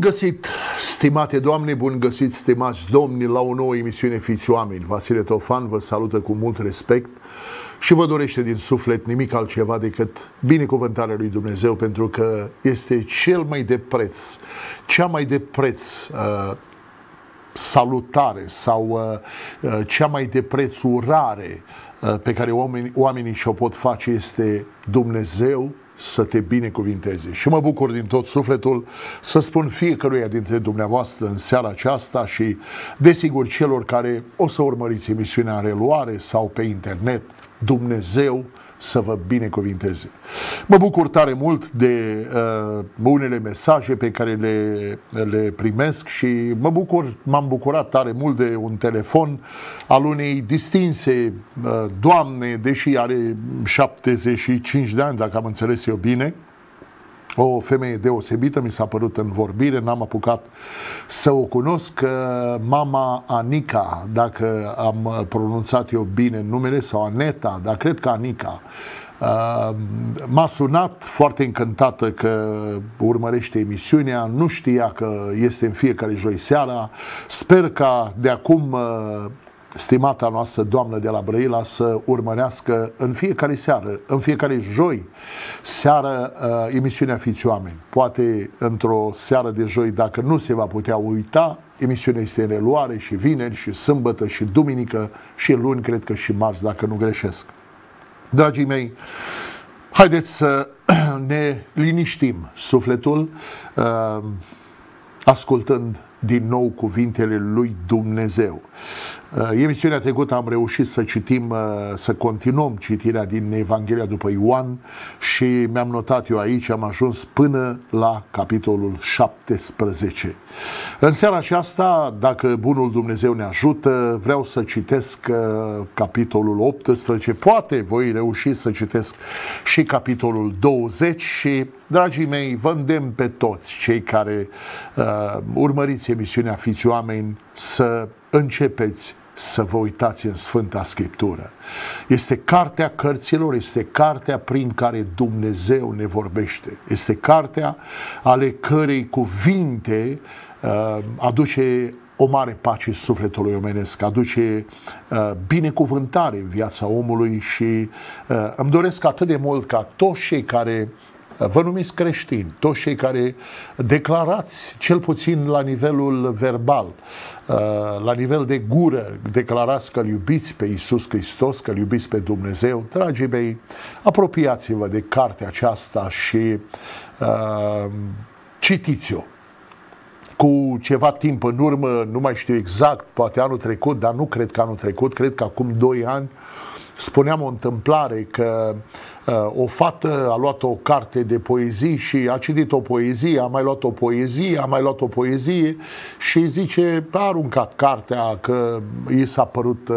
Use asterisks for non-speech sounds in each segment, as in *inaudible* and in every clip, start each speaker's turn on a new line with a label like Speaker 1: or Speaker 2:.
Speaker 1: găsit, stimate doamne, bun găsit, stimați domni, la o nouă emisiune Fiți oameni. Vasile Tofan vă salută cu mult respect și vă dorește din suflet nimic altceva decât binecuvântarea lui Dumnezeu, pentru că este cel mai de preț, cea mai de preț uh, salutare sau uh, uh cea mai de preț urare uh, pe care oamenii, oamenii și-o pot face este Dumnezeu să te binecuvinteze. Și mă bucur din tot sufletul să spun fiecăruia dintre dumneavoastră în seara aceasta și, desigur, celor care o să urmăriți emisiunea în reluare sau pe internet, Dumnezeu să vă binecuvinteze. Mă bucur tare mult de uh, unele mesaje pe care le, le primesc și mă bucur, m-am bucurat tare mult de un telefon al unei distinse uh, doamne, deși are 75 de ani, dacă am înțeles eu bine, uh, o femeie deosebită, mi s-a părut în vorbire, n-am apucat să o cunosc. Uh, mama Anica, dacă am uh, pronunțat eu bine numele, sau Aneta, dar cred că Anica, uh, m-a sunat foarte încântată că urmărește emisiunea, nu știa că este în fiecare joi seara. Sper ca de acum stimata noastră doamnă de la Brăila să urmărească în fiecare seară, în fiecare joi, seară, uh, emisiunea Fiți Oameni. Poate într-o seară de joi, dacă nu se va putea uita, emisiunea este în reluare și vineri și sâmbătă și duminică și luni, cred că și marți, dacă nu greșesc. Dragii mei, haideți să *clears throat* ne liniștim sufletul uh, ascultând din nou cuvintele lui Dumnezeu. Uh, emisiunea trecută am reușit să citim, uh, să continuăm citirea din Evanghelia după Ioan și mi-am notat eu aici, am ajuns până la capitolul 17. În seara aceasta, dacă Bunul Dumnezeu ne ajută, vreau să citesc uh, capitolul 18, poate voi reuși să citesc și capitolul 20 și Dragii mei, vă îndemn pe toți cei care uh, urmăriți emisiunea Fiți Oameni să începeți să vă uitați în Sfânta Scriptură. Este cartea cărților, este cartea prin care Dumnezeu ne vorbește. Este cartea ale cărei cuvinte uh, aduce o mare pace sufletului omenesc, aduce uh, binecuvântare în viața omului și uh, îmi doresc atât de mult ca toți cei care uh, Vă numiți creștini, toți cei care declarați, cel puțin la nivelul verbal, uh, la nivel de gură, declarați că îl iubiți pe Isus Hristos, că îl iubiți pe Dumnezeu. Dragii mei, apropiați-vă de cartea aceasta și uh, citiți-o cu ceva timp în urmă, nu mai știu exact, poate anul trecut, dar nu cred că anul trecut, cred că acum 2 ani, spuneam o întâmplare că uh, o fată a luat o carte de poezii și a citit o poezie, a mai luat o poezie, a mai luat o poezie și zice, a aruncat cartea că i s-a părut uh,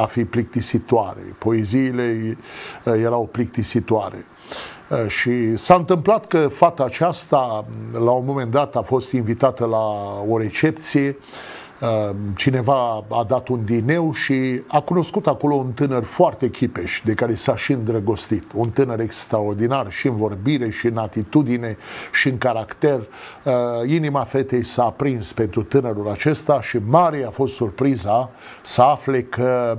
Speaker 1: a fi plictisitoare. Poeziile uh, erau plictisitoare. Și s-a întâmplat că fata aceasta, la un moment dat, a fost invitată la o recepție uh, Ehm, cineva a dat un dineu și a cunoscut acolo un tânăr foarte chipeș, de care s-a și îndrăgostit. Un tânăr extraordinar și în vorbire, și în atitudine, și în caracter. Ehm, inima fetei s-a aprins pentru tânărul acesta și mare a fost surpriza să afle că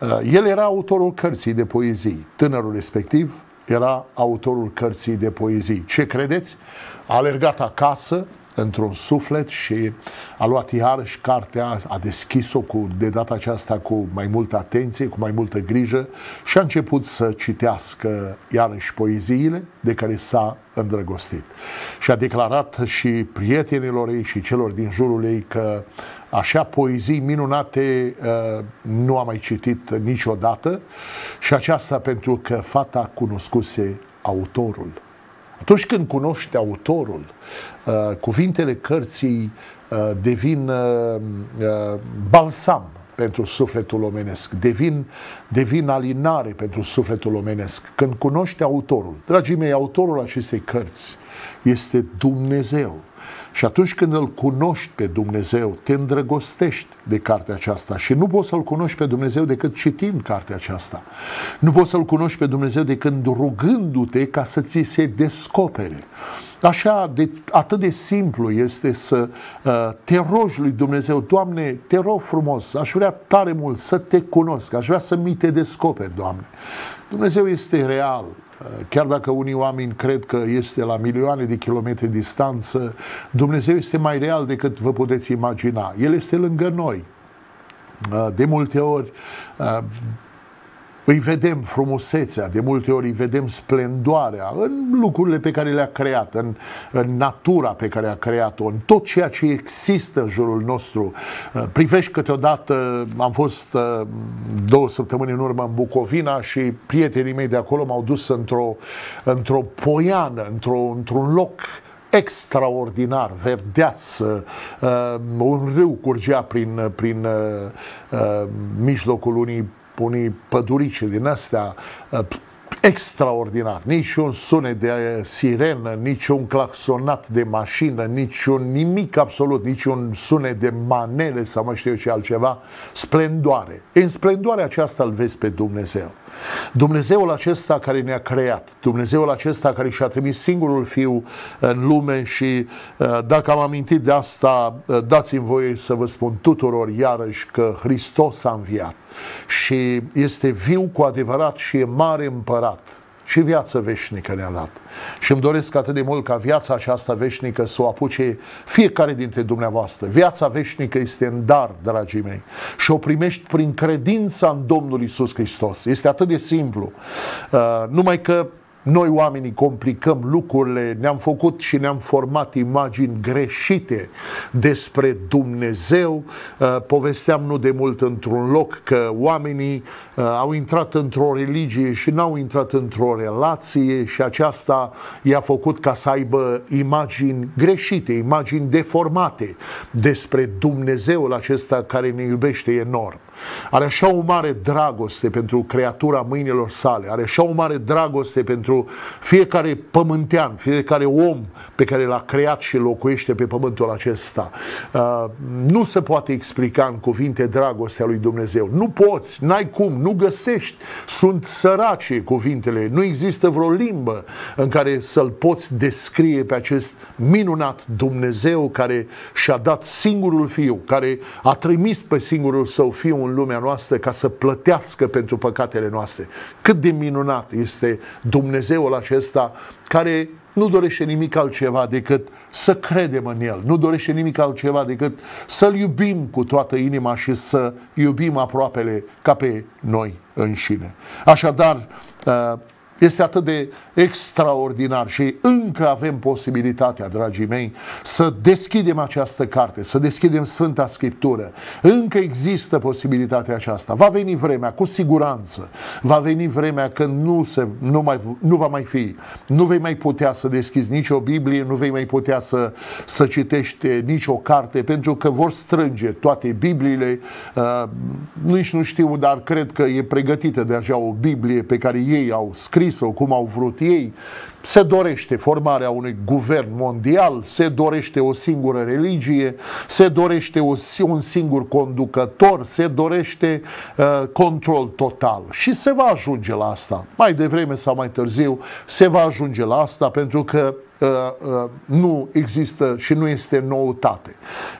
Speaker 1: ehm, el era autorul cărții de poezii. Tânărul respectiv era autorul cărții de poezii. Ce credeți? A alergat acasă, într-un suflet și a luat iarăși cartea, a deschis-o cu, de data aceasta cu mai multă atenție, cu mai multă grijă și a început să citească iarăși poeziile de care s-a îndrăgostit. Și a declarat și prietenilor ei și celor din jurul ei că așa poezii minunate uh, nu a mai citit niciodată și aceasta pentru că fata cunoscuse autorul. Atunci când cunoști autorul, uh, cuvintele cărții uh, devin uh, balsam pentru sufletul omenesc, devin, devin alinare pentru sufletul omenesc. Când cunoști autorul, dragii mei, autorul acestei cărți este Dumnezeu. Și atunci când îl cunoști pe Dumnezeu, te îndrăgostești de cartea aceasta și nu poți să-L cunoști pe Dumnezeu decât citind cartea aceasta. Nu poți să-L cunoști pe Dumnezeu decât rugându-te ca să ți se descopere. Așa, de, atât de simplu este să uh, te rogi lui Dumnezeu, Doamne, te rog frumos, aș vrea tare mult să te cunosc, aș vrea să mi te descoperi, Doamne. Dumnezeu este real, Chiar dacă unii oameni cred că este la milioane de kilometri distanță, Dumnezeu este mai real decât vă puteți imagina. El este lângă noi. De multe ori îi vedem frumusețea, de multe ori îi vedem splendoarea în lucrurile pe care le-a creat, în, în natura pe care a creat-o, în tot ceea ce există în jurul nostru. Uh, privești câteodată, uh, am fost uh, două săptămâni în urmă în Bucovina și prietenii mei de acolo m-au dus într-o, într-o poiană, într-o, într-un loc extraordinar, verdeață, un râu curgea prin, prin mijlocul unui unii pădurice din astea uh, extraordinar. Nici un sunet de sirenă, nici un claxonat de mașină, nici un nimic absolut, nici un sunet de manele sau mai știu eu ce altceva. Splendoare. În splendoarea aceasta îl vezi pe Dumnezeu. Dumnezeul acesta care ne-a creat, Dumnezeul acesta care și-a trimis singurul Fiu în lume și uh, dacă am amintit de asta, uh, dați-mi voie să vă spun tuturor iarăși că Hristos a înviat și este viu cu adevărat și e mare împărat și viață veșnică ne-a dat. Și îmi doresc atât de mult ca viața aceasta veșnică să o apuce fiecare dintre dumneavoastră. Viața veșnică este în dar, dragii mei, și o primești prin credința în Domnul Isus Hristos. Este atât de simplu. Uh, numai că noi oamenii complicăm lucrurile, ne-am făcut și ne-am format imagini greșite despre Dumnezeu. Uh, povesteam nu de mult într-un loc că oamenii uh, au intrat într-o religie și n-au intrat într-o relație și aceasta i-a făcut ca să aibă imagini greșite, imagini deformate despre Dumnezeul acesta care ne iubește enorm. Are așa o mare dragoste pentru creatura mâinilor sale, are așa o mare dragoste pentru fiecare pământean, fiecare om pe care l-a creat și locuiește pe pământul acesta. Uh, nu se poate explica în cuvinte dragostea lui Dumnezeu. Nu poți, n-ai cum, nu găsești. Sunt sărace cuvintele, nu există vreo limbă în care să-l poți descrie pe acest minunat Dumnezeu care și-a dat singurul fiu, care a trimis pe singurul său fiu în lumea noastră ca să plătească pentru păcatele noastre. Cât de minunat este Dumnezeul acesta care nu dorește nimic altceva decât să credem în El, nu dorește nimic altceva decât să-L iubim cu toată inima și să iubim aproapele ca pe noi înșine. Așadar, uh, este atât de extraordinar și încă avem posibilitatea, dragii mei, să deschidem această carte, să deschidem Sfânta Scriptură. Încă există posibilitatea aceasta. Va veni vremea, cu siguranță, va veni vremea când nu, se, nu, mai, nu va mai fi. Nu vei mai putea să deschizi nicio Biblie, nu vei mai putea să, să citești nicio carte, pentru că vor strânge toate Bibliile. Uh, nici nu știu, dar cred că e pregătită deja o Biblie pe care ei au scris scris-o, cum au vrut ei. Se dorește formarea unui guvern mondial, se dorește o singură religie, se dorește o, un singur conducător, se dorește uh, control total. Și se va ajunge la asta. Mai devreme sau mai târziu se va ajunge la asta pentru că Uh, uh, nu există și nu este noutate.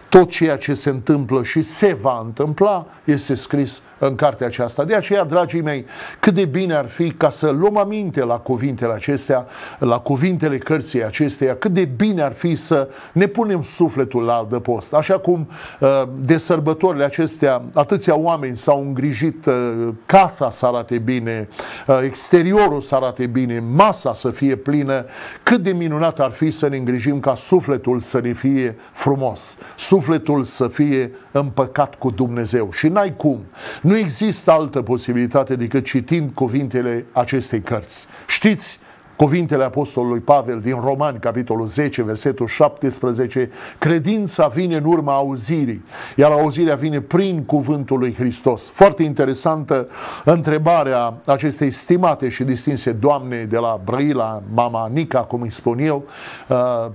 Speaker 1: Tot ceea ce se întâmplă și se va întâmpla este scris în cartea aceasta. De aceea, dragii mei, cât de bine ar fi ca să luăm aminte la cuvintele acestea, la cuvintele cărții acesteia, cât de bine ar fi să ne punem sufletul la adăpost. Așa cum uh, de sărbătorile acestea atâția oameni s-au îngrijit uh, casa să arate bine, uh, exteriorul să arate bine, masa să fie plină, cât de minunat ar fi să ne îngrijim ca sufletul să ne fie frumos, sufletul să fie împăcat cu Dumnezeu. Și n-ai cum. Nu există altă posibilitate decât citind cuvintele acestei cărți. Știți, cuvintele Apostolului Pavel din Romani, capitolul 10, versetul 17, credința vine în urma auzirii, iar auzirea vine prin cuvântul lui Hristos. Foarte interesantă întrebarea acestei stimate și distinse doamne de la Brăila, mama Nica, cum îi spun eu, uh,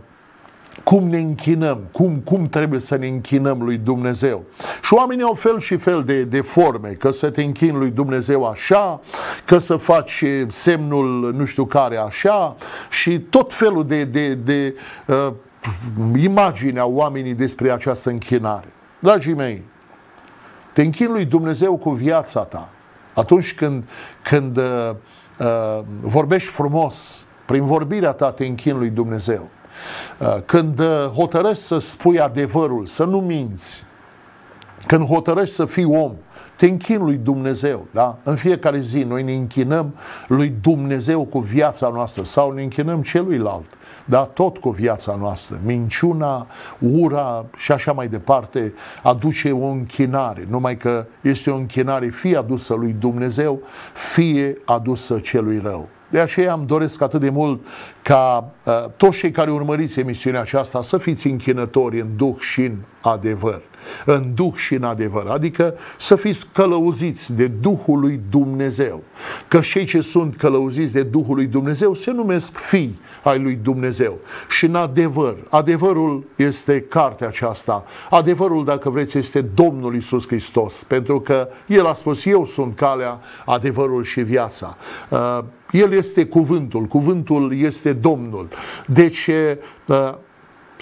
Speaker 1: cum ne închinăm, cum, cum trebuie să ne închinăm lui Dumnezeu. Și oamenii au fel și fel de, de forme, că să te închini lui Dumnezeu așa, că să faci semnul nu știu care așa și tot felul de, de, de uh, imagine a oamenii despre această închinare. Dragii mei, te închin lui Dumnezeu cu viața ta. Atunci când, când uh, uh, vorbești frumos, prin vorbirea ta te închin lui Dumnezeu. Uh, când uh, hotărăști să spui adevărul, să nu minți, când hotărăști să fii om, te închin lui Dumnezeu, da? În fiecare zi noi ne închinăm lui Dumnezeu cu viața noastră sau ne închinăm celuilalt, da? Tot cu viața noastră. Minciuna, ura și așa mai departe aduce o închinare, numai că este o închinare fie adusă lui Dumnezeu, fie adusă celui rău. De aceea îmi doresc atât de mult ca uh, toți cei care urmăriți emisiunea aceasta să fiți închinători în duc și în adevăr în duh și în adevăr, adică să fiți călăuziți de Duhul lui Dumnezeu. Că cei ce sunt călăuziți de Duhul lui Dumnezeu se numesc fii ai lui Dumnezeu. Și în adevăr, adevărul este cartea aceasta. Adevărul, dacă vreți, este Domnul Isus Hristos, pentru că El a spus, eu sunt calea, adevărul și viața. Uh, El este cuvântul, cuvântul este Domnul. Deci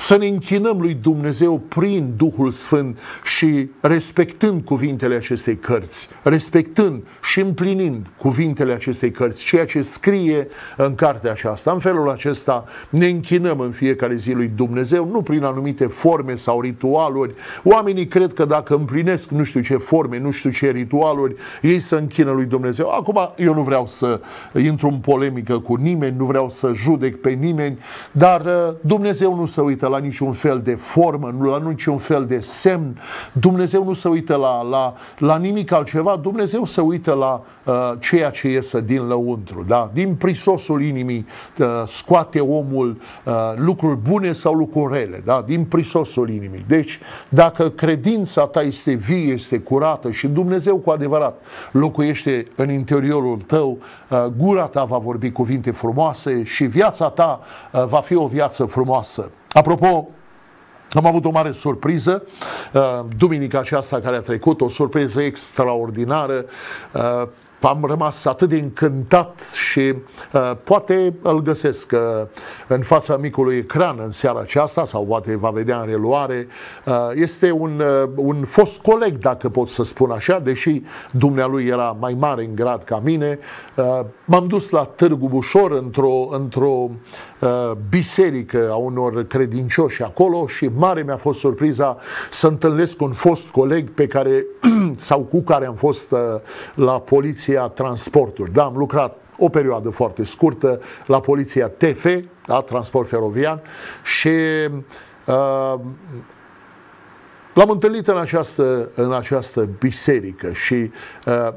Speaker 1: să ne închinăm lui Dumnezeu prin Duhul Sfânt și respectând cuvintele acestei cărți, respectând și împlinind cuvintele acestei cărți, ceea ce scrie în cartea aceasta. În felul acesta ne închinăm în fiecare zi lui Dumnezeu, nu prin anumite forme sau ritualuri. Oamenii cred că dacă împlinesc nu știu ce forme, nu știu ce ritualuri, ei să închină lui Dumnezeu. Acum eu nu vreau să intru în polemică cu nimeni, nu vreau să judec pe nimeni, dar uh, Dumnezeu nu se uită la niciun fel de formă, nu la niciun fel de semn. Dumnezeu nu se uită la, la, la nimic altceva, Dumnezeu se uită la uh, ceea ce iese din lăuntru, da? din prisosul inimii uh, scoate omul uh, lucruri bune sau lucruri rele, da? din prisosul inimii. Deci, dacă credința ta este vie, este curată și Dumnezeu cu adevărat locuiește în interiorul tău, uh, gura ta va vorbi cuvinte frumoase și viața ta uh, va fi o viață frumoasă. Apropo, am avut o mare surpriză uh, duminica aceasta care a trecut, o surpriză extraordinară uh, am rămas atât de încântat și uh, poate îl găsesc uh, în fața micului ecran în seara aceasta sau poate va vedea în reluare. Uh, este un, uh, un fost coleg, dacă pot să spun așa, deși dumnealui era mai mare în grad ca mine. Uh, m-am dus la Târgu Bușor într-o, într-o uh, biserică a unor credincioși acolo și mare mi-a fost surpriza să întâlnesc un fost coleg pe care *clears throat* sau cu care am fost uh, la poliție Poliția Transporturi. Da, am lucrat o perioadă foarte scurtă la Poliția TF, da, Transport Feroviar, și uh, L-am întâlnit în această, în această biserică și uh,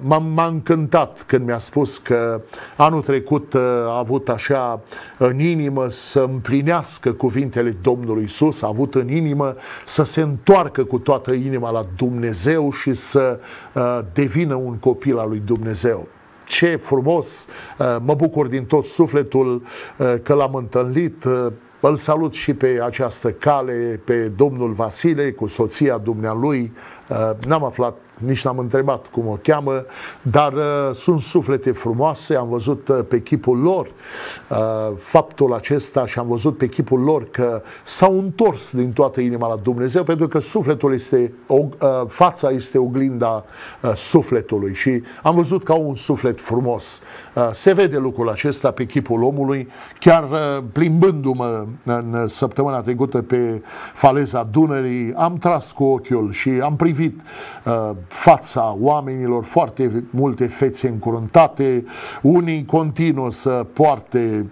Speaker 1: m-am, m-a încântat când mi-a spus că anul trecut uh, a avut așa în inimă să împlinească cuvintele Domnului Isus, a avut în inimă să se întoarcă cu toată inima la Dumnezeu și să uh, devină un copil al lui Dumnezeu ce frumos, uh, mă bucur din tot sufletul uh, că l-am întâlnit, uh, îl salut și pe această cale pe domnul Vasile cu soția dumnealui. Uh, n-am aflat nici n-am întrebat cum o cheamă, dar uh, sunt suflete frumoase, am văzut uh, pe chipul lor uh, faptul acesta și am văzut pe chipul lor că s-au întors din toată inima la Dumnezeu, pentru că sufletul este, uh, fața este oglinda uh, sufletului și am văzut că au un suflet frumos. Uh, se vede lucrul acesta pe chipul omului, chiar uh, plimbându-mă în săptămâna trecută pe faleza Dunării, am tras cu ochiul și am privit uh, fața oamenilor, foarte multe fețe încuruntate, unii continuă să poarte,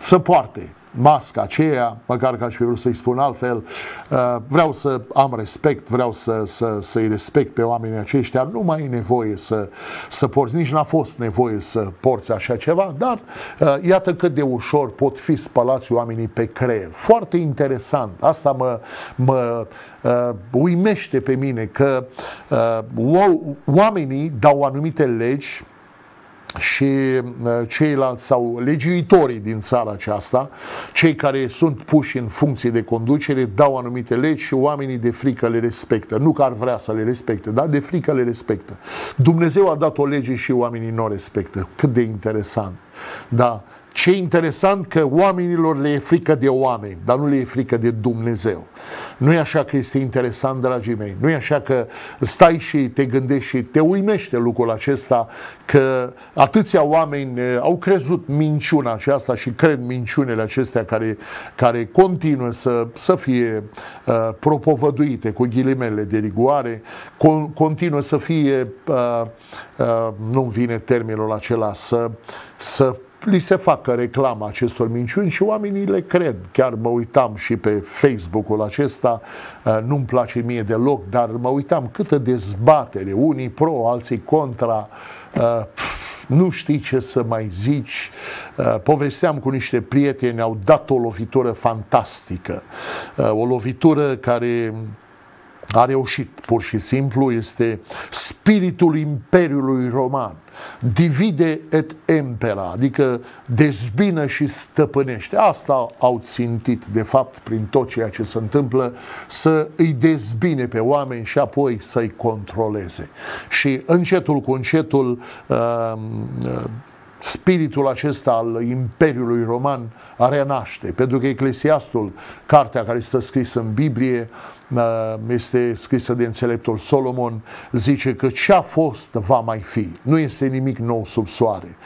Speaker 1: să poarte masca aceea, măcar că aș fi vrut să-i spun altfel, uh, vreau să am respect, vreau să, să, să-i respect pe oamenii aceștia, nu mai e nevoie să, să porți, nici n-a fost nevoie să porți așa ceva, dar uh, iată cât de ușor pot fi spălați oamenii pe creier. Foarte interesant, asta mă, mă uh, uimește pe mine că oamenii dau anumite legi și uh, ceilalți sau legiuitorii din țara aceasta, cei care sunt puși în funcție de conducere, dau anumite legi și oamenii de frică le respectă. Nu că ar vrea să le respecte, dar de frică le respectă. Dumnezeu a dat o lege și oamenii nu o respectă. Cât de interesant. Da, ce interesant că oamenilor le e frică de oameni, dar nu le e frică de Dumnezeu. Nu e așa că este interesant, dragii mei. Nu e așa că stai și te gândești și te uimește lucrul acesta că atâția oameni eh, au crezut minciuna aceasta și cred minciunile acestea care, care continuă să, să fie uh, propovăduite cu ghilimele de rigoare, con, continuă să fie, uh, eh, uh, nu vine termenul acela, să, să li se facă reclama acestor minciuni și oamenii le cred. Chiar mă uitam și pe Facebook-ul acesta, uh, nu-mi place mie deloc, dar mă uitam câtă dezbatere, unii pro, alții contra, uh, nu știi ce să mai zici. Uh, povesteam cu niște prieteni, au dat o lovitură fantastică, o lovitură care a reușit pur și simplu, este spiritul Imperiului Roman. Divide et impera, adică dezbină și stăpânește. Asta au țintit, de fapt, prin tot ceea ce se întâmplă, să îi dezbine pe oameni și apoi să-i controleze. Și încetul cu încetul, ehm, spiritul acesta al Imperiului Roman renaște, pentru că Eclesiastul, cartea care stă scrisă în Biblie, este scrisă de înțeleptul Solomon, zice că ce a fost va mai fi. Nu este nimic nou sub soare.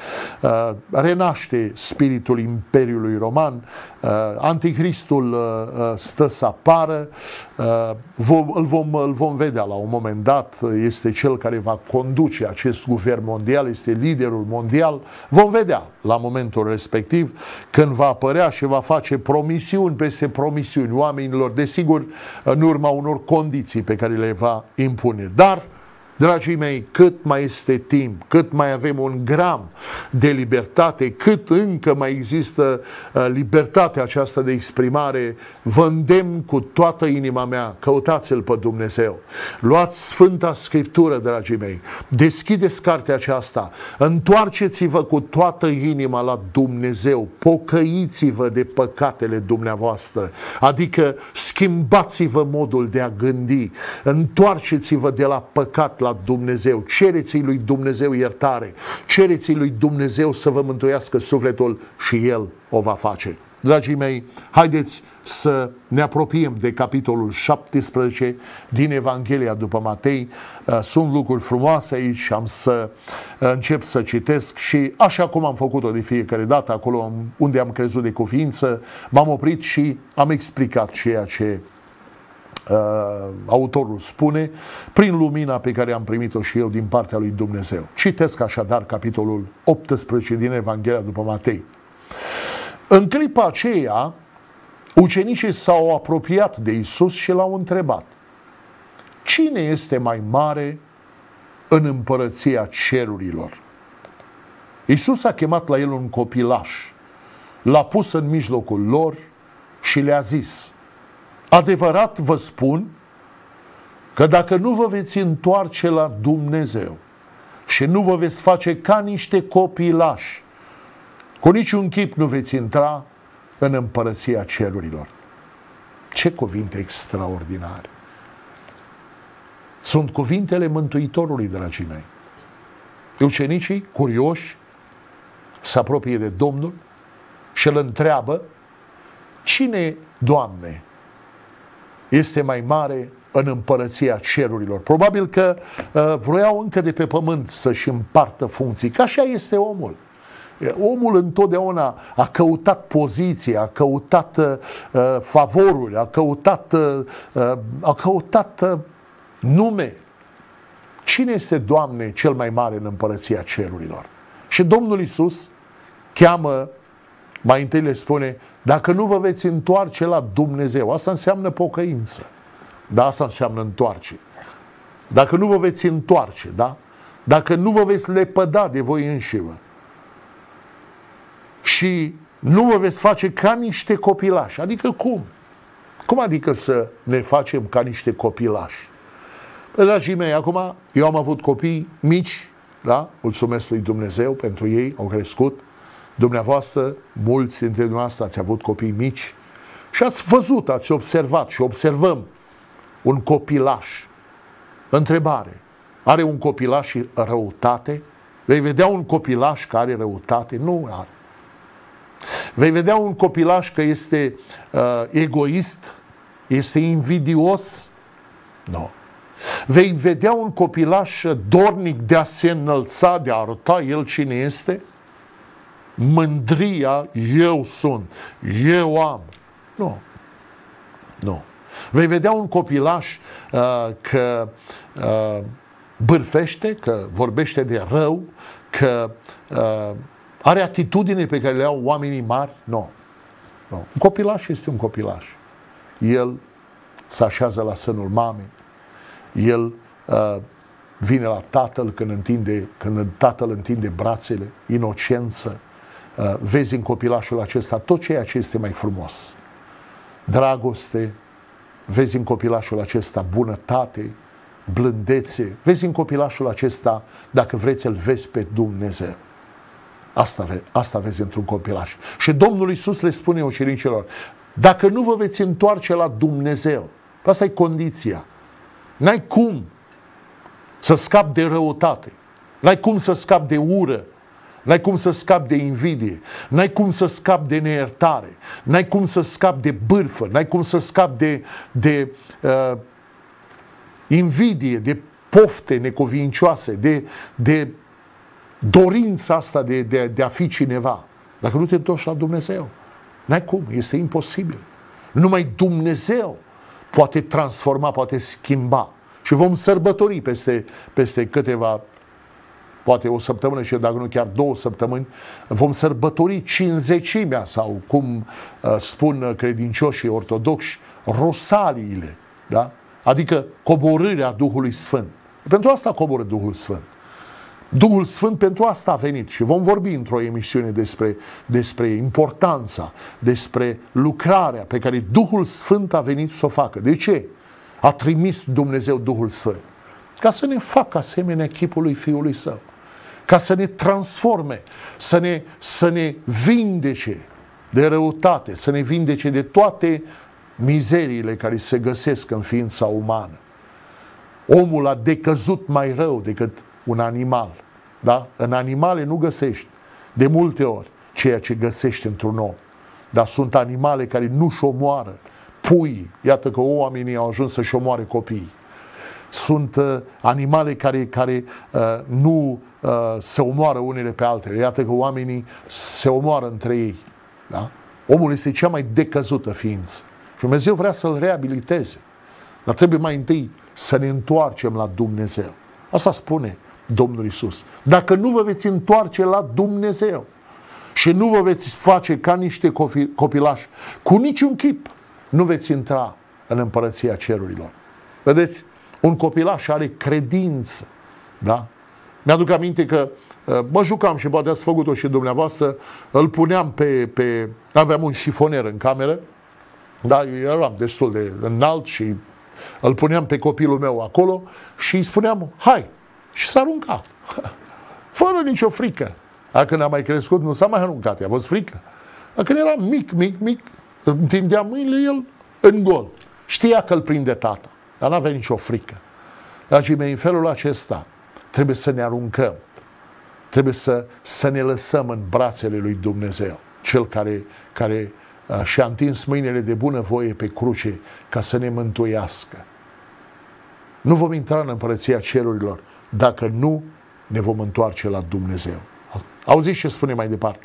Speaker 1: Uh, renaște spiritul Imperiului Roman, uh, Anticristul uh, stă să apară, vom, îl, vom, îl vom vedea la un moment dat, este cel care va conduce acest guvern mondial, este liderul mondial, vom vedea la momentul respectiv, când va apărea și va face promisiuni peste promisiuni oamenilor, desigur, în urma unor condiții pe care le va impune. Dar Dragii mei, cât mai este timp, cât mai avem un gram de libertate, cât încă mai există uh, libertatea aceasta de exprimare, vă îndemn cu toată inima mea, căutați-L pe Dumnezeu. Luați Sfânta Scriptură, dragii mei, deschideți cartea aceasta, întoarceți-vă cu toată inima la Dumnezeu, pocăiți-vă de păcatele dumneavoastră, adică schimbați-vă modul de a gândi, întoarceți-vă de la păcat la Dumnezeu, cereți lui Dumnezeu iertare, cereți lui Dumnezeu să vă mântuiască sufletul și El o va face. Dragii mei, haideți să ne apropiem de capitolul 17 din Evanghelia după Matei. Uh, sunt lucruri frumoase aici, am să uh, încep să citesc și așa cum am făcut-o de fiecare dată, acolo unde am crezut de cuvință, m-am oprit și am explicat ceea ce Uh, autorul spune, prin lumina pe care am primit-o și eu din partea lui Dumnezeu. Citesc așadar capitolul 18 din Evanghelia după Matei. În clipa aceea, ucenicii s-au apropiat de Isus și l-au întrebat, cine este mai mare în împărăția cerurilor? Isus a chemat la el un copilaș, l-a pus în mijlocul lor și le-a zis, Adevărat vă spun că dacă nu vă veți întoarce la Dumnezeu și nu vă veți face ca niște copii lași, cu niciun chip nu veți intra în împărăția cerurilor. Ce cuvinte extraordinare! Sunt cuvintele Mântuitorului, dragii mei. Ucenicii, curioși, se apropie de Domnul și îl întreabă, Cine, Doamne, este mai mare în împărăția cerurilor. Probabil că uh, vroiau încă de pe pământ să-și împartă funcții, că așa este omul. Omul întotdeauna a căutat poziție, a căutat uh, uh favoruri, a căutat, uh, uh, a căutat uh, nume. Cine este, Doamne, cel mai mare în împărăția cerurilor? Și Domnul Isus cheamă, mai întâi le spune, dacă nu vă veți întoarce la Dumnezeu, asta înseamnă pocăință. Da, asta înseamnă întoarce. Dacă nu vă veți întoarce, da? Dacă nu vă veți lepăda de voi înșivă și nu vă veți face ca niște copilași. Adică cum? Cum adică să ne facem ca niște copilași? Dragii mei, acum eu am avut copii mici, da? Mulțumesc lui Dumnezeu pentru ei, au crescut, Dumneavoastră, mulți dintre dumneavoastră ați avut copii mici și ați văzut, ați observat și observăm un copilaș. Întrebare. Are un copilaș și răutate? Vei vedea un copilaș care are răutate? Nu are. Vei vedea un copilaș că este uh, egoist, este invidios? Nu. Vei vedea un copilaș dornic de a se înălța, de a arăta el cine este? mândria eu sunt, eu am. Nu. Nu. Vei vedea un copilaș uh, că uh, bârfește, că vorbește de rău, că uh, are atitudine pe care le au oamenii mari. Nu. nu. Un copilaș este un copilaș. El se așează la sânul mamei. El uh, vine la tatăl când, întinde, când tatăl întinde brațele, inocență, Uh, vezi în copilașul acesta tot ceea ce este mai frumos. Dragoste, vezi în copilașul acesta bunătate, blândețe, vezi în copilașul acesta, dacă vreți, îl vezi pe Dumnezeu. Asta, ve- asta vezi într-un copilaș. Și Domnul Isus le spune ucenicilor, dacă nu vă veți întoarce la Dumnezeu, asta e condiția. N-ai cum să scapi de răutate, n-ai cum să scapi de ură, N-ai cum să scapi de invidie, n-ai cum să scapi de neiertare, n-ai cum să scapi de bârfă, n-ai cum să scapi de, de uh, invidie, de pofte necovincioase, de, de dorința asta de, de, de a fi cineva. Dacă nu te întorci la Dumnezeu, n-ai cum, este imposibil. Numai Dumnezeu poate transforma, poate schimba. Și vom sărbători peste, peste câteva poate o săptămână și dacă nu chiar două săptămâni, vom sărbători cinzecimea sau cum uh, spun credincioșii ortodoxi, rosaliile, da? adică coborârea Duhului Sfânt. Pentru asta coboră Duhul Sfânt. Duhul Sfânt pentru asta a venit și vom vorbi într-o emisiune despre, despre importanța, despre lucrarea pe care Duhul Sfânt a venit să o facă. De ce a trimis Dumnezeu Duhul Sfânt? Ca să ne facă asemenea chipului Fiului Său ca să ne transforme, să ne, să ne vindece de răutate, să ne vindece de toate mizeriile care se găsesc în ființa umană. Omul a decăzut mai rău decât un animal. Da? În animale nu găsești de multe ori ceea ce găsești într-un om. Dar sunt animale care nu-și omoară pui. Iată că oamenii au ajuns să-și omoare copiii sunt uh, animale care, care uh, nu uh, se omoară unele pe altele. Iată că oamenii se omoară între ei. Da? Omul este cea mai decăzută ființă. Și Dumnezeu vrea să-l reabiliteze. Dar trebuie mai întâi să ne întoarcem la Dumnezeu. Asta spune Domnul Isus. Dacă nu vă veți întoarce la Dumnezeu și nu vă veți face ca niște copilași, cu niciun chip, nu veți intra în împărăția cerurilor. Vedeți? un copilaș are credință, da? Mi-aduc aminte că uh, mă jucam și poate ați făcut-o și dumneavoastră, îl puneam pe, pe... aveam un șifoner în cameră, da, eu eram destul de înalt și îl puneam pe copilul meu acolo și îi spuneam, hai, și s-a aruncat. *laughs* Fără nicio frică. A, când a mai crescut, nu s-a mai aruncat, i-a fost frică. A, când era mic, mic, mic, întindea mâinile el în gol. Știa că îl prinde tata. Dar nu avem nicio frică. Dragii mei, în felul acesta trebuie să ne aruncăm, trebuie să, să ne lăsăm în brațele lui Dumnezeu, Cel care, care uh, și-a întins mâinile de bunăvoie pe cruce ca să ne mântuiască. Nu vom intra în împărăția cerurilor dacă nu ne vom întoarce la Dumnezeu. Auziți ce spune mai departe.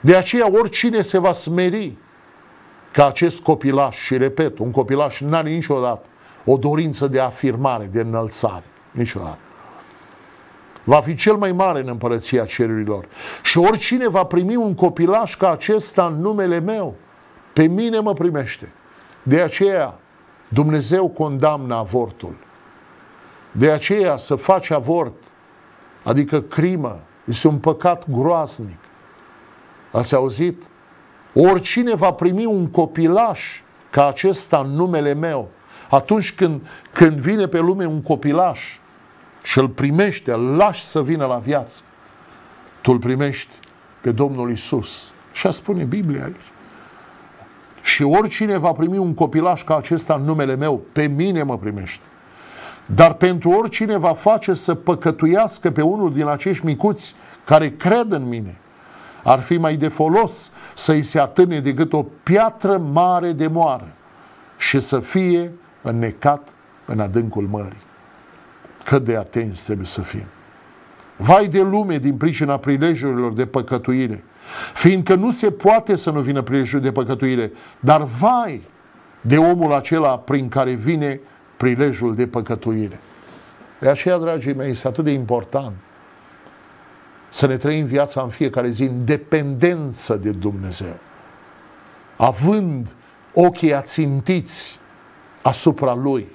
Speaker 1: De aceea oricine se va smeri ca acest copilaș, și repet, un copilaș n-are niciodată o dorință de afirmare, de înălțare. Niciodată. Va fi cel mai mare în împărăția cerurilor. Și oricine va primi un copilaș ca acesta în numele meu, pe mine mă primește. De aceea, Dumnezeu condamnă avortul. De aceea, să faci avort, adică crimă, este un păcat groaznic. Ați auzit? Oricine va primi un copilaș ca acesta în numele meu, atunci când, când vine pe lume un copilaș și îl primește, îl lași să vină la viață, tu îl primești pe Domnul Isus. Și a spune Biblia aici. Și oricine va primi un copilaș ca acesta în numele meu, pe mine mă primește. Dar pentru oricine va face să păcătuiască pe unul din acești micuți care cred în mine, ar fi mai de folos să-i se atâne decât o piatră mare de moară și să fie înnecat în adâncul mării. Cât de atenți trebuie să fim. Vai de lume din pricina prilejurilor de păcătuire, fiindcă nu se poate să nu vină prilejul de păcătuire, dar vai de omul acela prin care vine prilejul de păcătuire. De aceea, dragii mei, este atât de important să ne trăim viața în fiecare zi în dependență de Dumnezeu, având ochii ațintiți asupra lui.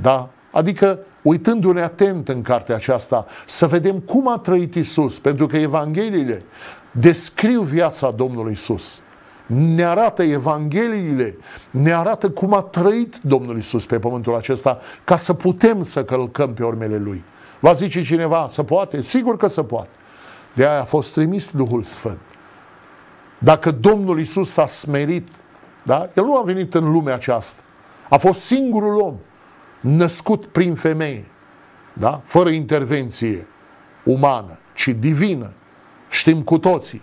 Speaker 1: Da? Adică uitându-ne atent în cartea aceasta, să vedem cum a trăit Isus, pentru că Evangheliile descriu viața Domnului Isus. Ne arată Evangheliile, ne arată cum a trăit Domnul Isus pe pământul acesta, ca să putem să călcăm pe urmele Lui. Va zice cineva, să poate? Sigur că se poate. De aia a fost trimis Duhul Sfânt. Dacă Domnul Isus s-a smerit, da? El nu a venit în lumea aceasta a fost singurul om născut prin femeie, da? fără intervenție umană, ci divină. Știm cu toții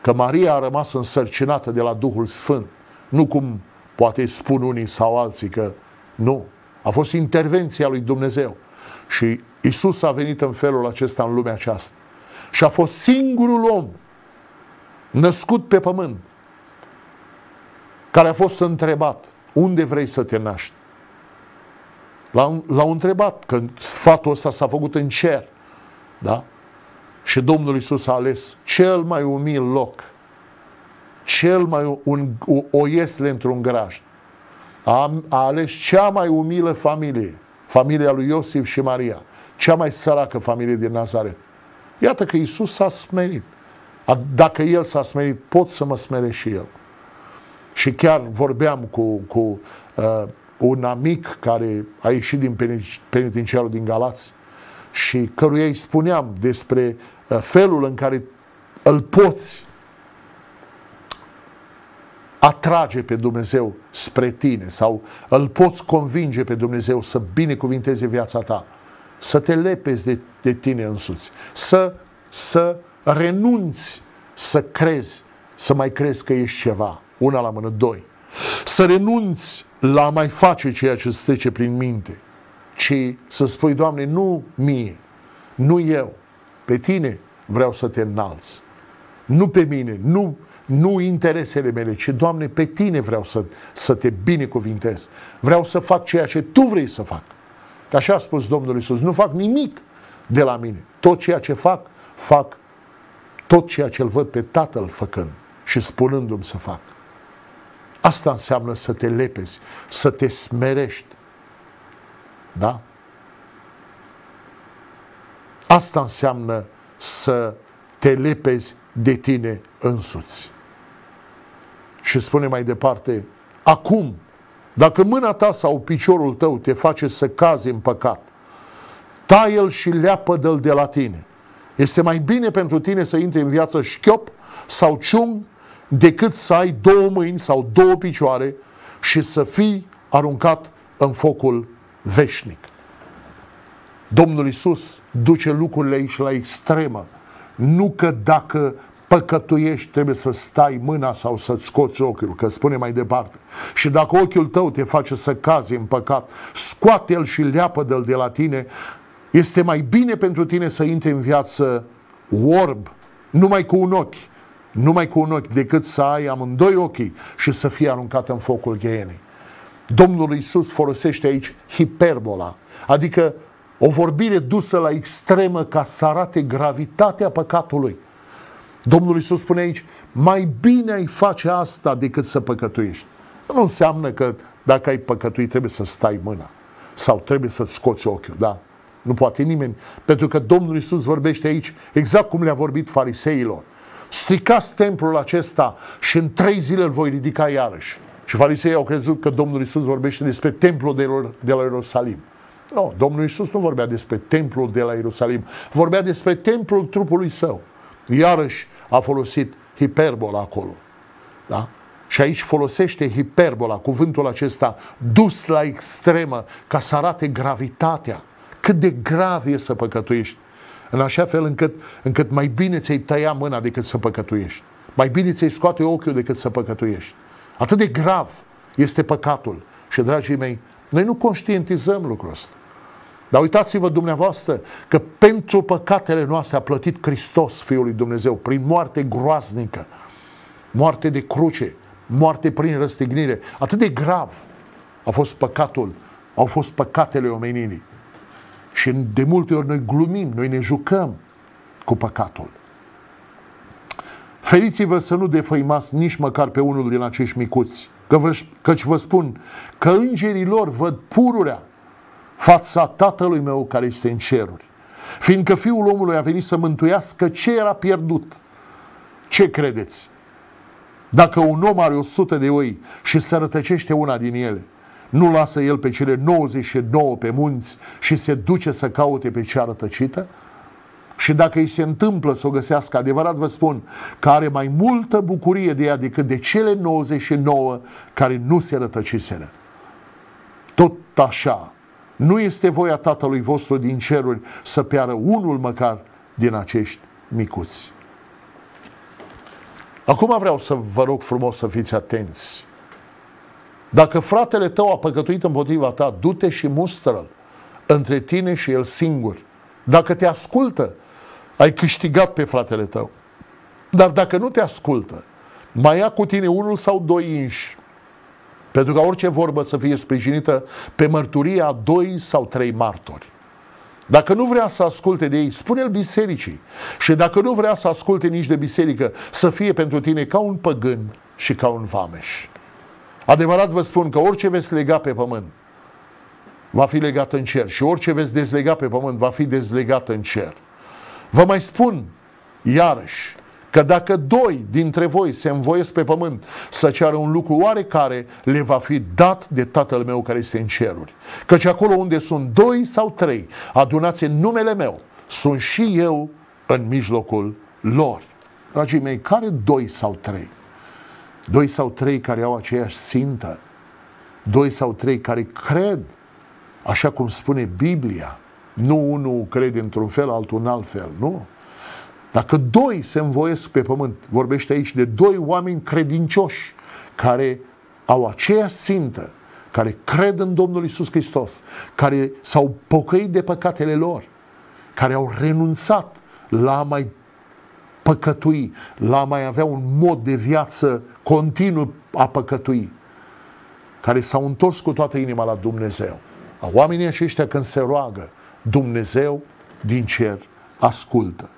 Speaker 1: că Maria a rămas însărcinată de la Duhul Sfânt, nu cum poate spun unii sau alții că nu. A fost intervenția lui Dumnezeu. Și Isus a venit în felul acesta în lumea aceasta. Și a fost singurul om născut pe pământ care a fost întrebat unde vrei să te naști? L-au, l-au întrebat că sfatul ăsta s-a făcut în cer. Da? Și Domnul Isus a ales cel mai umil loc, cel mai un, o, o iesle într-un graș. A, a ales cea mai umilă familie, familia lui Iosif și Maria, cea mai săracă familie din Nazaret. Iată că Isus s-a smerit. Dacă El s-a smerit, pot să mă smere și eu și chiar vorbeam cu, cu uh, un amic care a ieșit din penitenciarul din Galați și căruia îi spuneam despre uh, felul în care îl poți atrage pe Dumnezeu spre tine sau îl poți convinge pe Dumnezeu să binecuvinteze viața ta, să te lepezi de, de tine însuți, să, să renunți să crezi, să mai crezi că ești ceva una la mână. Doi. Să renunți la a mai face ceea ce îți trece prin minte, ci să spui, Doamne, nu mie, nu eu, pe tine vreau să te înalți. Nu pe mine, nu, nu interesele mele, ci, Doamne, pe tine vreau să, să te binecuvintez. Vreau să fac ceea ce tu vrei să fac. Că așa a spus Domnul Isus, nu fac nimic de la mine. Tot ceea ce fac, fac tot ceea ce îl văd pe Tatăl făcând și spunându-mi să fac. Asta înseamnă să te lepezi, să te smerești. Da? Asta înseamnă să te lepezi de tine însuți. Și spune mai departe, acum, dacă mâna ta sau piciorul tău te face să cazi în păcat, taie-l și leapă-l de la tine. Este mai bine pentru tine să intri în viață șchiop sau ciung decât să ai două mâini sau două picioare și să fii aruncat în focul veșnic. Domnul Isus duce lucrurile aici la extremă. Nu că dacă păcătuiești trebuie să stai mâna sau să-ți scoți ochiul, că spune mai departe. Și dacă ochiul tău te face să cazi în păcat, scoate-l și leapă-l de la tine. Este mai bine pentru tine să intri în viață orb, numai cu un ochi, numai cu un ochi, decât să ai amândoi ochii și să fie aruncat în focul ghienii. Domnul Iisus folosește aici hiperbola, adică o vorbire dusă la extremă ca să arate gravitatea păcatului. Domnul Iisus spune aici, mai bine ai face asta decât să păcătuiești. Nu înseamnă că dacă ai păcătuit trebuie să stai mâna sau trebuie să scoți ochiul, da? Nu poate nimeni, pentru că Domnul Iisus vorbește aici exact cum le-a vorbit fariseilor stricați templul acesta și în trei zile îl voi ridica iarăși. Și farisei au crezut că Domnul Isus vorbește despre templul de, lor, de la Ierusalim. Nu, no, Domnul Isus nu vorbea despre templul de la Ierusalim, vorbea despre templul trupului său. Iarăși a folosit hiperbola acolo. Da? Și aici folosește hiperbola, cuvântul acesta, dus la extremă, ca să arate gravitatea. Cât de grav e să păcătuiești în așa fel încât, încât mai bine ți-ai tăia mâna decât să păcătuiești. Mai bine ți-ai scoate ochiul decât să păcătuiești. Atât de grav este păcatul. Și, dragii mei, noi nu conștientizăm lucrul ăsta. Dar uitați-vă dumneavoastră că pentru păcatele noastre a plătit Hristos, Fiul lui Dumnezeu, prin moarte groaznică, moarte de cruce, moarte prin răstignire. Atât de grav a fost păcatul, au fost păcatele omenirii. Și de multe ori noi glumim, noi ne jucăm cu păcatul. Feriți-vă să nu defăimați nici măcar pe unul din acești micuți, că vă, căci vă spun că îngerii lor văd pururea fața Tatălui meu care este în ceruri. Fiindcă Fiul omului a venit să mântuiască ce era pierdut. Ce credeți? Dacă un om are o sută de oi și să rătăcește una din ele, nu lasă el pe cele 99 pe munți și se duce să caute pe cea rătăcită? Și dacă îi se întâmplă să o găsească, adevărat vă spun, că are mai multă bucurie de ea decât de cele 99 care nu se rătăciseră. Tot așa, nu este voia Tatălui vostru din ceruri să piară unul măcar din acești micuți. Acum vreau să vă rog frumos să fiți atenți. Dacă fratele tău a păcătuit împotriva ta, du-te și mustră-l între tine și el singur. Dacă te ascultă, ai câștigat pe fratele tău. Dar dacă nu te ascultă, mai ia cu tine unul sau doi inși. Pentru ca orice vorbă să fie sprijinită pe mărturia a doi sau trei martori. Dacă nu vrea să asculte de ei, spune-l bisericii. Și dacă nu vrea să asculte nici de biserică, să fie pentru tine ca un păgân și ca un vameș. Adevărat vă spun că orice veți lega pe pământ va fi legat în cer și orice veți dezlega pe pământ va fi dezlegat în cer. Vă mai spun iarăși că dacă doi dintre voi se învoiesc pe pământ să ceară un lucru oarecare, le va fi dat de Tatăl meu care este în ceruri. Căci acolo unde sunt doi sau trei adunați în numele meu, sunt și eu în mijlocul lor. Dragii mei, care doi sau trei? doi sau trei care au aceeași țintă, doi sau trei care cred, așa cum spune Biblia, nu unul crede într-un fel, altul în alt fel, nu? Dacă doi se învoiesc pe pământ, vorbește aici de doi oameni credincioși care au aceeași țintă, care cred în Domnul Isus Hristos, care s-au pocăit de păcatele lor, care au renunțat la mai păcătui, la mai avea un mod de viață continuu a păcătui, care s-au întors cu toată inima la Dumnezeu. Oamenii aceștia când se roagă, Dumnezeu din cer ascultă.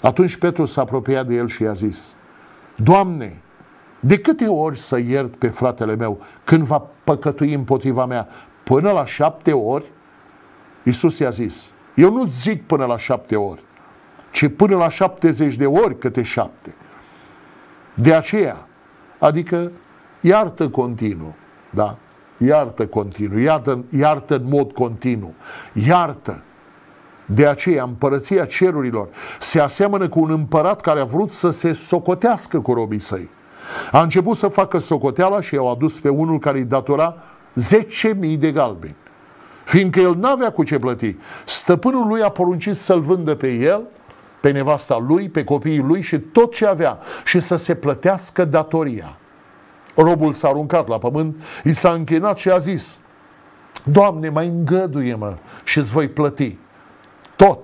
Speaker 1: Atunci Petru s-a apropiat de el și i-a zis, Doamne, de câte ori să iert pe fratele meu când va păcătui împotriva mea? Până la șapte ori? Iisus i-a zis, eu nu zic până la șapte ori, ci până la 70 de ori câte șapte. De aceea, adică iartă continuu, da? Iartă continuu, iartă, iartă în mod continuu, iartă. De aceea împărăția cerurilor se aseamănă cu un împărat care a vrut să se socotească cu robii săi. A început să facă socoteala și i-au adus pe unul care îi datora 10.000 de galbeni. Fiindcă el n-avea cu ce plăti, stăpânul lui a poruncit să-l vândă pe el pe nevasta lui, pe copiii lui și tot ce avea și să se plătească datoria. Robul s-a aruncat la pământ, i s-a închinat și a zis, Doamne, mai îngăduie-mă și îți voi plăti tot.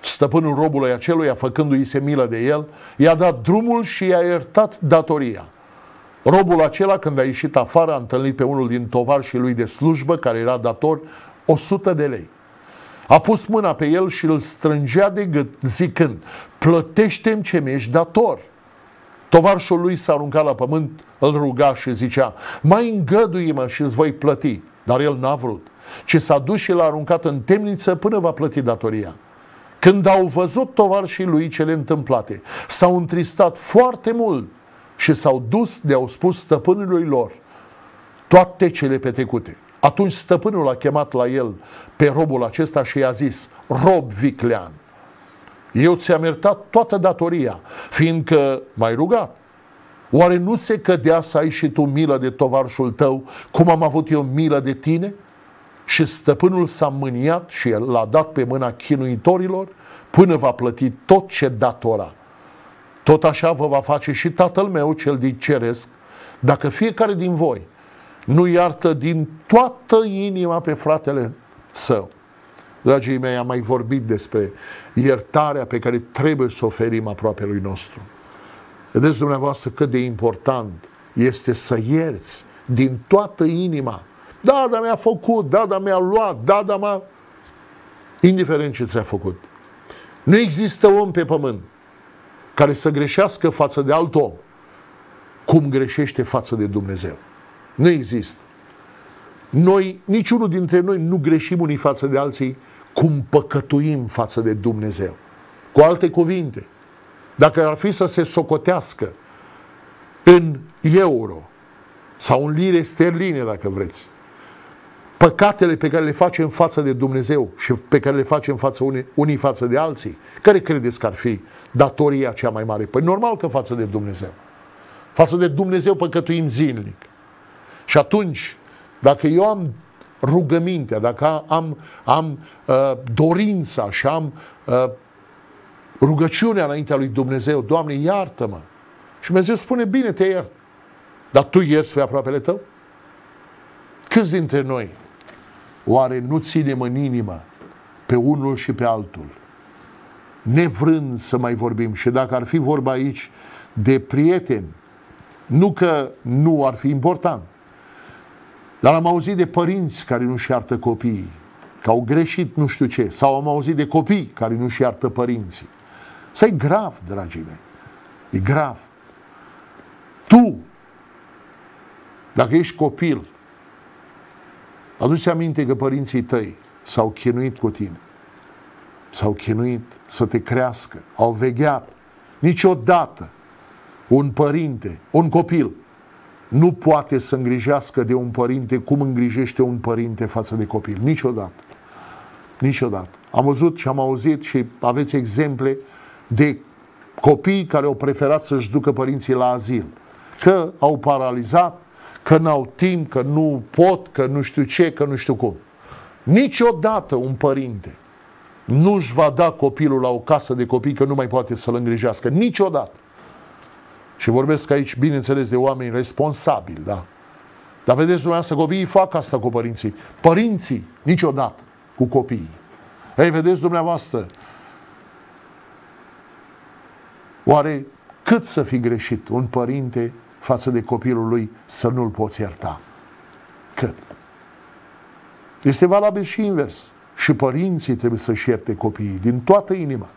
Speaker 1: Stăpânul robului acelui, făcându-i se milă de el, i-a dat drumul și i-a iertat datoria. Robul acela, când a ieșit afară, a întâlnit pe unul din tovarșii lui de slujbă, care era dator, 100 de lei. A pus mâna pe el și îl strângea de gât, zicând, plătește-mi ce mi-ești dator. Tovarșul lui s-a aruncat la pământ, îl ruga și zicea, mai îngăduie-mă și îți voi plăti. Dar el n-a vrut, ci s-a dus și l-a aruncat în temniță până va plăti datoria. Când au văzut tovarșii lui cele întâmplate, s-au întristat foarte mult și s-au dus de au spus stăpânului lor toate cele petrecute. Atunci stăpânul a chemat la el pe robul acesta și i-a zis, rob viclean, eu ți-am iertat toată datoria, fiindcă mai ai rugat. Oare nu se cădea să ai și tu milă de tovarșul tău, cum am avut eu milă de tine? Și stăpânul s-a mâniat și l-a dat pe mâna chinuitorilor până va plăti tot ce datora. Tot așa vă va face și tatăl meu cel din ceresc, dacă fiecare din voi – nu iartă din toată inima pe fratele său. Dragii mei, am mai vorbit despre iertarea pe care trebuie să oferim aproape lui nostru. Vedeți dumneavoastră cât de important este să ierți din toată inima. Da, dar mi-a făcut, da, dar mi-a luat, da, dar m-a... Indiferent ce ți-a făcut. Nu există om pe pământ care să greșească față de alt om cum greșește față de Dumnezeu. Nu există. Noi, niciunul dintre noi nu greșim unii față de alții cum păcătuim față de Dumnezeu. Cu alte cuvinte, dacă ar fi să se socotească în euro sau în lire sterline, dacă vreți, păcatele pe care le facem față de Dumnezeu și pe care le facem față unii, unii față de alții, care credeți că ar fi datoria cea mai mare? Păi normal că față de Dumnezeu. Față de Dumnezeu păcătuim zilnic. Și atunci, dacă eu am rugămintea, dacă am, am uh, dorința și am uh, rugăciunea înaintea lui Dumnezeu, Doamne, iartă-mă. Și Dumnezeu spune, bine, te iert. Dar tu ierți pe aproapele tău? Câți dintre noi oare nu ținem în inimă pe unul și pe altul? Nevrând să mai vorbim. Și dacă ar fi vorba aici de prieteni, nu că nu ar fi important, dar am auzit de părinți care nu-și iartă copiii, că au greșit nu știu ce, sau am auzit de copii care nu-și iartă părinții. Să e grav, dragii mei. E grav. Tu, dacă ești copil, aduți aminte că părinții tăi s-au chinuit cu tine. S-au chinuit să te crească. Au vegheat. Niciodată un părinte, un copil, nu poate să îngrijească de un părinte cum îngrijește un părinte față de copil. Niciodată. Niciodată. Am văzut și am auzit și aveți exemple de copii care au preferat să-și ducă părinții la azil. Că au paralizat, că n-au timp, că nu pot, că nu știu ce, că nu știu cum. Niciodată un părinte nu-și va da copilul la o casă de copii că nu mai poate să-l îngrijească. Niciodată. Și vorbesc aici, bineînțeles, de oameni responsabili, da? Dar vedeți dumneavoastră, copiii fac asta cu părinții. Părinții, niciodată, cu copiii. Ei, vedeți dumneavoastră, oare cât să fi greșit un părinte față de copilul lui să nu-l poți ierta? Cât? Este valabil și invers. Și părinții trebuie să-și ierte copiii din toată inima,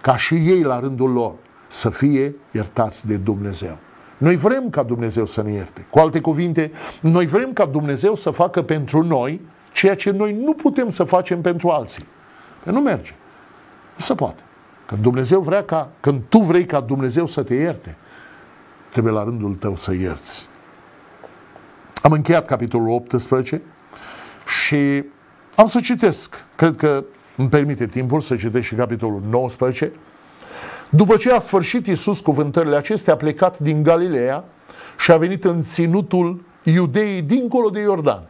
Speaker 1: ca și ei la rândul lor să fie iertați de Dumnezeu. Noi vrem ca Dumnezeu să ne ierte. Cu alte cuvinte, noi vrem ca Dumnezeu să facă pentru noi ceea ce noi nu putem să facem pentru alții. Că nu merge. Nu se poate. Când Dumnezeu vrea ca, când tu vrei ca Dumnezeu să te ierte, trebuie la rândul tău să ierți. Am încheiat capitolul 18 și am să citesc, cred că îmi permite timpul să citesc și capitolul 19, după ce a sfârșit Iisus cuvântările acestea, a plecat din Galileea și a venit în ținutul iudeii dincolo de Iordan.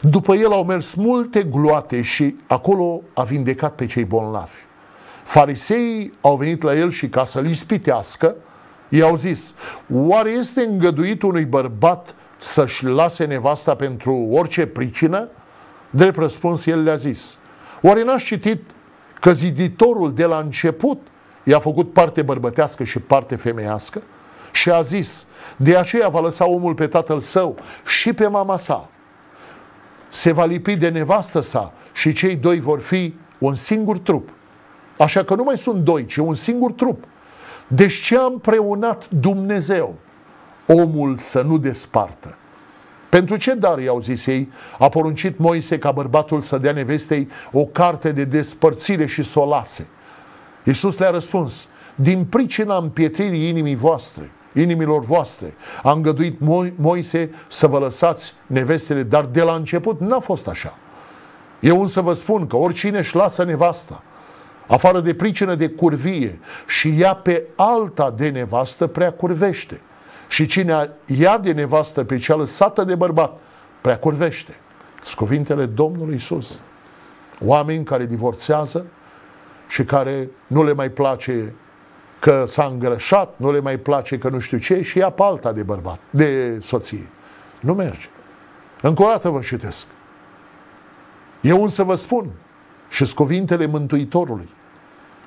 Speaker 1: După el au mers multe gloate și acolo a vindecat pe cei bolnavi. Fariseii au venit la el și ca să-l ispitească, i-au zis, oare este îngăduit unui bărbat să-și lase nevasta pentru orice pricină? Drept răspuns, el le-a zis, oare n-aș citit că ziditorul de la început i-a făcut parte bărbătească și parte femeiască și a zis, de aceea va lăsa omul pe tatăl său și pe mama sa. Se va lipi de nevastă sa și cei doi vor fi un singur trup. Așa că nu mai sunt doi, ci un singur trup. Deci ce a împreunat Dumnezeu? Omul să nu despartă. Pentru ce dar, i-au zis ei, a poruncit Moise ca bărbatul să dea nevestei o carte de despărțire și să o lase? Iisus le-a răspuns, din pricina împietririi inimii voastre, inimilor voastre, a îngăduit Mo- Moise să vă lăsați nevestele, dar de la început n-a fost așa. Eu însă vă spun că oricine își lasă nevasta, afară de pricină de curvie și ia pe alta de nevastă prea curvește. Și cine ia de nevastă pe cea lăsată de bărbat prea curvește. Sunt cuvintele Domnului Isus. Oameni care divorțează și care nu le mai place că s-a îngrășat, nu le mai place că nu știu ce și ia palta de bărbat, de soție. Nu merge. Încă o dată vă citesc. Eu însă vă spun și cuvintele Mântuitorului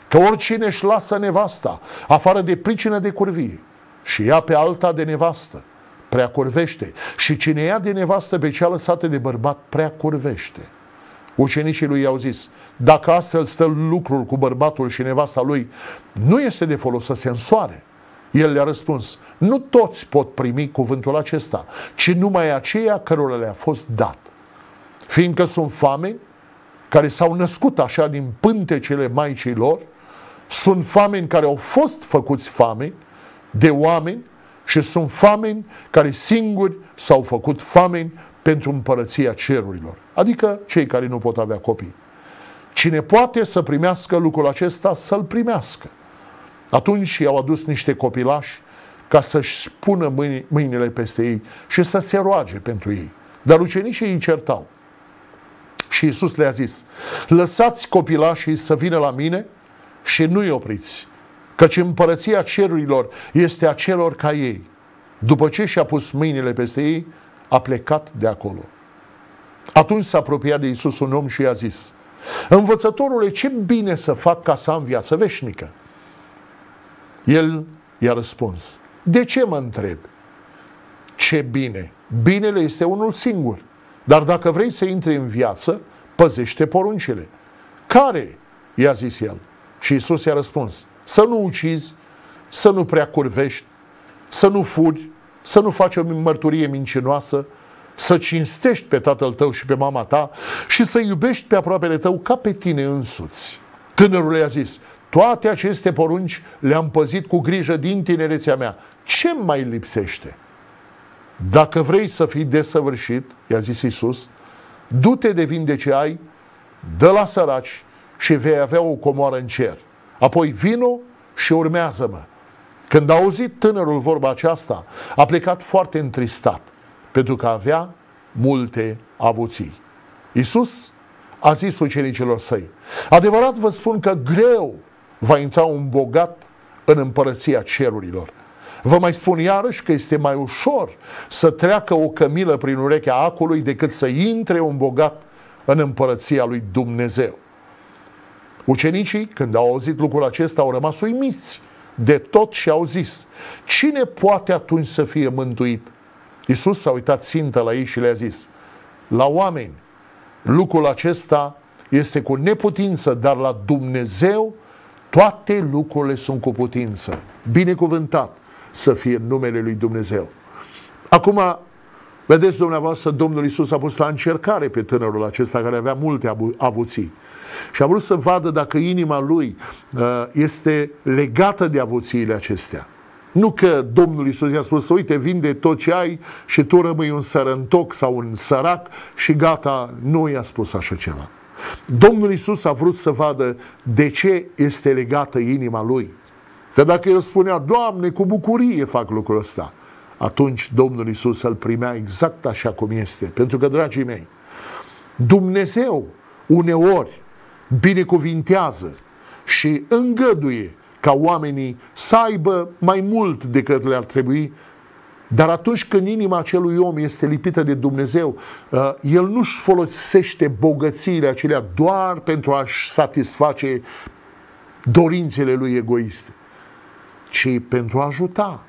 Speaker 1: că oricine își lasă nevasta afară de pricină de curvie și ia pe alta de nevastă, prea curvește. Și cine ia de nevastă pe cea lăsată de bărbat, prea curvește. Ucenicii lui i-au zis, dacă astfel stă lucrul cu bărbatul și nevasta lui, nu este de folos să se însoare. El le-a răspuns, nu toți pot primi cuvântul acesta, ci numai aceia cărora le-a fost dat. Fiindcă sunt fame care s-au născut așa din pântecele maicii lor, sunt fameni care au fost făcuți fameni de oameni și sunt fameni care singuri s-au făcut fameni pentru împărăția cerurilor, adică cei care nu pot avea copii. Cine poate să primească lucrul acesta, să-l primească. Atunci i-au adus niște copilași ca să-și spună mâinile peste ei și să se roage pentru ei. Dar ucenicii îi certau. Și Iisus le-a zis, lăsați copilașii să vină la mine și nu-i opriți, căci împărăția cerurilor este a celor ca ei. După ce și-a pus mâinile peste ei, a plecat de acolo. Atunci s-a apropiat de Isus un om și i-a zis, Învățătorule, ce bine să fac ca să am viață veșnică? El i-a răspuns, De ce mă întreb? Ce bine? Binele este unul singur. Dar dacă vrei să intri în viață, păzește poruncile. Care? I-a zis el. Și Isus i-a răspuns, să nu ucizi, să nu prea curvești, să nu furi” să nu faci o mărturie mincinoasă, să cinstești pe tatăl tău și pe mama ta și să iubești pe aproapele tău ca pe tine însuți. Tânărul i-a zis, toate aceste porunci le-am păzit cu grijă din tinerețea mea. Ce mai lipsește? Dacă vrei să fii desăvârșit, i-a zis Isus, du-te de vinde ce ai, dă la săraci și vei avea o comoară în cer. Apoi vino și urmează-mă. Când a auzit tânărul vorba aceasta, a plecat foarte întristat, pentru că avea multe avuții. Iisus a zis ucenicilor săi, adevărat vă spun că greu va intra un bogat în împărăția cerurilor. Vă mai spun iarăși că este mai ușor să treacă o cămilă prin urechea acului decât să intre un bogat în împărăția lui Dumnezeu. Ucenicii, când au auzit lucrul acesta, au rămas uimiți de tot și au zis, cine poate atunci să fie mântuit? Iisus s-a uitat țintă la ei și le-a zis, la oameni, lucrul acesta este cu neputință, dar la Dumnezeu toate lucrurile sunt cu putință. Binecuvântat să fie numele lui Dumnezeu. Acum, vedeți dumneavoastră, Domnul Iisus a pus la încercare pe tânărul acesta care avea multe avuții. Și a vrut să vadă dacă inima lui uh, este legată de avuțiile acestea. Nu că Domnul Iisus i-a spus, uite, vinde tot ce ai și tu rămâi un sărăntoc sau un sărac și gata, nu i-a spus așa ceva. Domnul Iisus a vrut să vadă de ce este legată inima lui. Că dacă el spunea, Doamne, cu bucurie fac lucrul ăsta, atunci Domnul Iisus îl primea exact așa cum este. Pentru că, dragii mei, Dumnezeu uneori binecuvintează și îngăduie ca oamenii să aibă mai mult decât le-ar trebui, dar atunci când inima acelui om este lipită de Dumnezeu, uh, el nu-și folosește bogățiile acelea doar pentru a-și satisface dorințele lui egoiste, ci pentru a ajuta,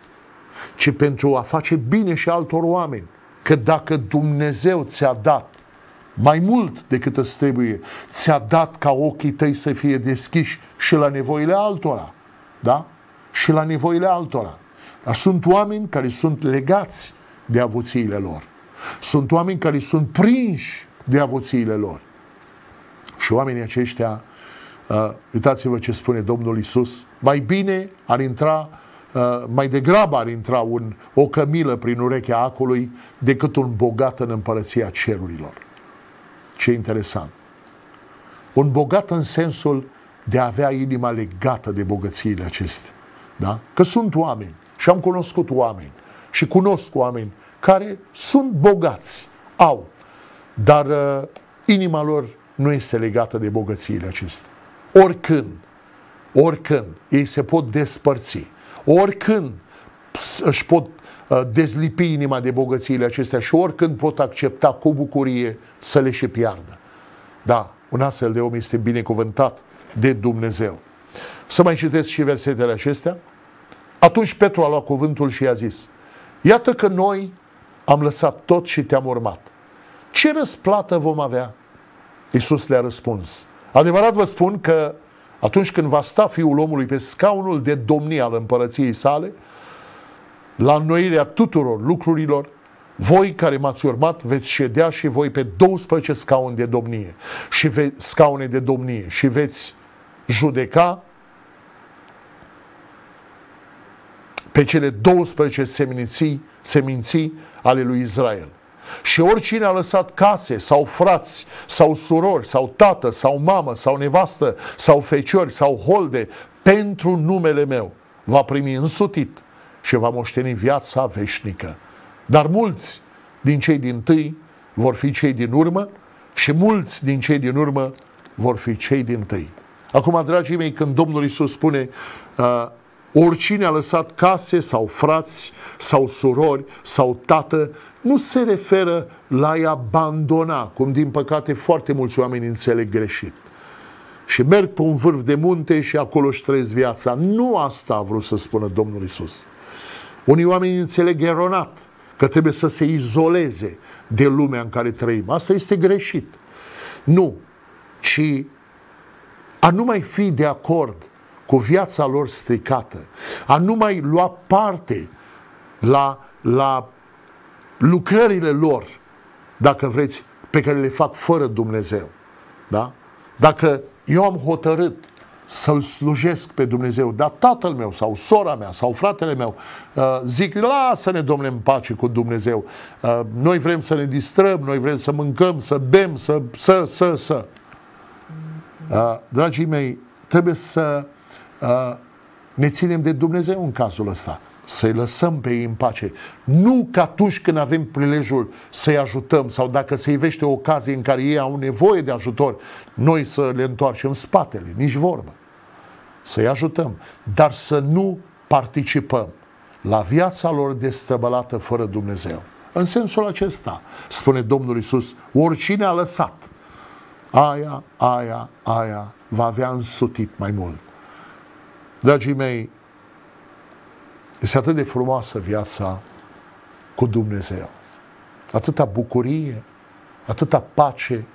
Speaker 1: ci pentru a face bine și altor oameni. Că dacă Dumnezeu ți-a dat mai mult decât îți trebuie. Ți-a dat ca ochii tăi să fie deschiși și la nevoile altora. Da? Și la nevoile altora. Dar sunt oameni care sunt legați de avuțiile lor. Sunt oameni care sunt prinși de avuțiile lor. Și oamenii aceștia, uh, uitați-vă ce spune Domnul Isus, mai bine ar intra, uh, mai degrabă ar intra un, o cămilă prin urechea acului decât un bogat în împărăția cerurilor. Ce interesant! Un bogat în sensul de a avea inima legată de bogățiile acestea. Da? Că sunt oameni și am cunoscut oameni și cunosc oameni care sunt bogați, au, dar uh, inima lor nu este legată de bogățiile acestea. Oricând, oricând, ei se pot despărți, oricând își pot Uh, dezlipi inima de bogățiile acestea și oricând pot accepta cu bucurie să le și piardă. Da, un astfel de om este binecuvântat de Dumnezeu. Să mai citesc și versetele acestea. Atunci Petru a luat cuvântul și i-a zis, Iată că noi am lăsat tot și te-am urmat. Ce răsplată vom avea? Iisus le-a răspuns. Adevărat vă spun că atunci când va sta fiul omului pe scaunul de domnie al împărăției sale, la înnoirea tuturor lucrurilor, voi care m-ați urmat veți ședea și voi pe 12 scaune de domnie și ve- scaune de domnie și veți judeca pe cele 12 seminții, seminții ale lui Israel. Și oricine a lăsat case sau frați sau surori sau tată sau mamă sau nevastă sau feciori sau holde pentru numele meu va primi însutit și va moșteni viața veșnică. Dar mulți din cei din tâi vor fi cei din urmă și mulți din cei din urmă vor fi cei din tâi. Acum, dragii mei, când Domnul Iisus spune uh, oricine a lăsat case sau frați sau surori sau tată, nu se referă la a abandona, cum din păcate foarte mulți oameni înțeleg greșit. Și merg pe un vârf de munte și acolo își trăiesc viața. Nu asta a vrut să spună Domnul Isus. Unii oameni înțeleg eronat că trebuie să se izoleze de lumea în care trăim. Asta este greșit. Nu, ci a nu mai fi de acord cu viața lor stricată, a nu mai lua parte la, la lucrările lor, dacă vreți, pe care le fac fără Dumnezeu. Da? Dacă eu am hotărât să-L slujesc pe Dumnezeu, dar tatăl meu sau sora mea sau fratele meu uh, zic, lasă-ne, domnule, în pace cu Dumnezeu. Uh, noi vrem să ne distrăm, noi vrem să mâncăm, să bem, să, să, să, să. Uh, dragii mei, trebuie să ne ținem de Dumnezeu în cazul ăsta să-i lăsăm pe ei în pace. Nu că atunci când avem prilejul să-i ajutăm sau dacă se ivește o ocazie în care ei au nevoie de ajutor, noi să le întoarcem spatele, nici vorbă să-i ajutăm, dar să nu participăm la viața lor destrăbălată fără Dumnezeu. În sensul acesta, spune Domnul Isus, oricine a lăsat aia, aia, aia, va avea însutit mai mult. Dragii mei, este atât de frumoasă viața cu Dumnezeu. Atâta bucurie, atâta pace,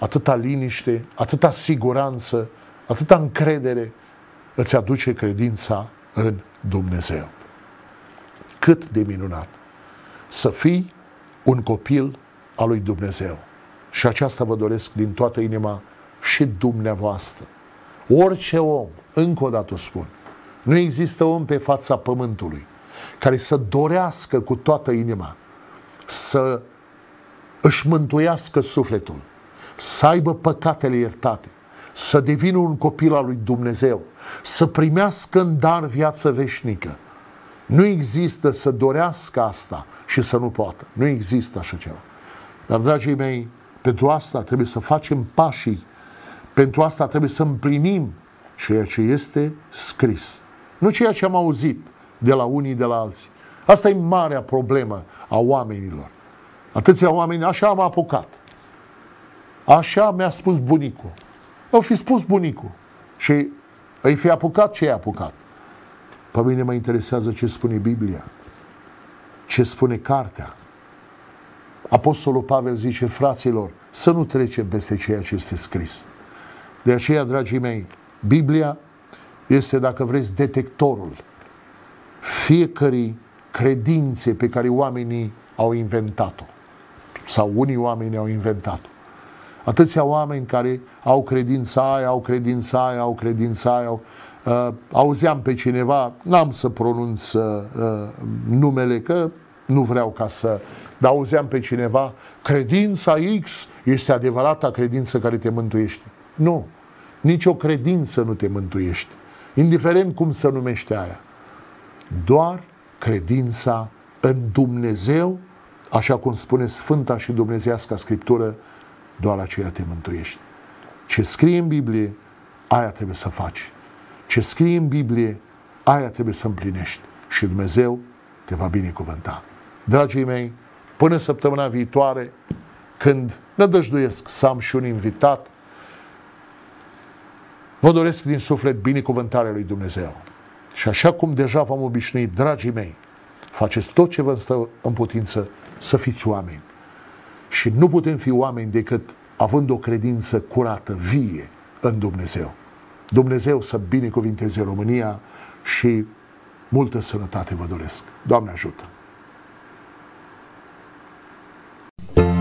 Speaker 1: atâta liniște, atâta siguranță, atâta încredere, îți aduce credința în Dumnezeu. Cât de minunat să fii un copil al lui Dumnezeu. Și aceasta vă doresc din toată inima și dumneavoastră. Orice om, încă o dată spun, nu există om pe fața pământului care să dorească cu toată inima să își mântuiască sufletul, să aibă păcatele iertate, să devină un copil al lui Dumnezeu, să primească în dar viață veșnică. Nu există să dorească asta și să nu poată. Nu există așa ceva. Dar, dragii mei, pentru asta trebuie să facem pașii, pentru asta trebuie să împlinim ceea ce este scris. Nu ceea ce am auzit de la unii, de la alții. Asta e marea problemă a oamenilor. Atâția oameni, așa am apucat. Așa mi-a spus bunicul o fi spus bunicul și îi fi apucat ce i-a apucat. Pe mine mă interesează ce spune Biblia, ce spune cartea. Apostolul Pavel zice, fraților, să nu trecem peste ceea ce este scris. De aceea, dragii mei, Biblia este, dacă vreți, detectorul fiecărei credințe pe care oamenii au inventat-o. Sau unii oameni au inventat-o. Atâția oameni care au credința aia, au credința aia, au credința aia. Au... Uh, auzeam pe cineva, n-am să pronunț uh, uh, numele, că nu vreau ca să... Dar auzeam pe cineva, credința X este adevărata credință care te mântuiește. Nu. Nici o credință nu te mântuiește. Indiferent cum se numește aia. Doar credința în Dumnezeu, așa cum spune Sfânta și Dumnezească Scriptură, doar aceea te mântuiești. Ce scrie în Biblie, aia trebuie să faci. Ce scrie în Biblie, aia trebuie să împlinești. Și Dumnezeu te va binecuvânta. Dragii mei, până săptămâna viitoare, când nădăjduiesc să am și un invitat, vă doresc din suflet binecuvântarea lui Dumnezeu. Și așa cum deja v-am obișnuit, dragii mei, faceți tot ce vă stă în putință să fiți oameni și nu putem fi oameni decât având o credință curată, vie în Dumnezeu. Dumnezeu să binecuvinteze România și multă sănătate vă doresc. Doamne ajută! thank you